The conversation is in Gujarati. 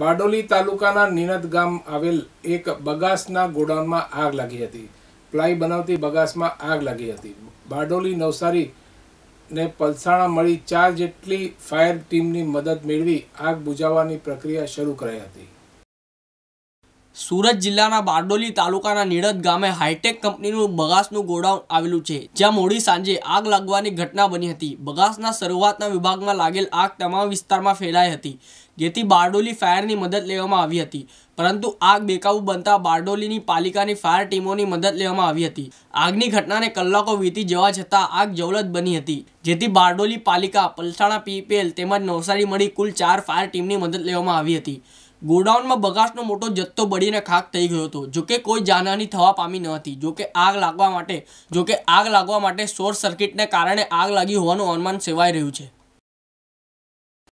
બારડોલી તાલુકાના નિનદ ગામ આવેલ એક બગાસના ગોડાઉનમાં આગ લાગી હતી પ્લાય બનાવતી બગાસમાં આગ લાગી હતી બારડોલી નવસારી ને પલસાણા મળી ચાર જેટલી ફાયર ટીમની મદદ મેળવી આગ બુજાવવાની પ્રક્રિયા શરૂ કરાઈ હતી સુરત જિલ્લાના બારડોલી તાલુકાના નીડદ ગામે હાઈટેક કંપનીનું બગાસનું ગોડાઉન આવેલું છે જ્યાં મોડી સાંજે આગ લાગવાની ઘટના બની હતી બગાસના શરૂઆતના વિભાગમાં લાગેલ આગ તમામ વિસ્તારમાં ફેલાઈ હતી જેથી બારડોલી ફાયરની મદદ લેવામાં આવી હતી પરંતુ આગ બેકાબુ બનતા બારડોલીની પાલિકાની ફાયર ટીમોની મદદ લેવામાં આવી હતી આગની ઘટનાને કલાકો વીતી જવા છતાં આગ જવલત બની હતી જેથી બારડોલી પાલિકા પલસાણા પીપીએલ તેમજ નવસારી મળી કુલ ચાર ફાયર ટીમની મદદ લેવામાં આવી હતી ગોડાઉનમાં બગાસનો મોટો જથ્થો બળીને ખાક થઈ ગયો હતો જોકે કોઈ જાનહાની થવા પામી ન હતી જોકે આગ લાગવા માટે જોકે આગ લાગવા માટે શોર્ટ સર્કિટને કારણે આગ લાગી હોવાનું અનુમાન સેવાઈ રહ્યું છે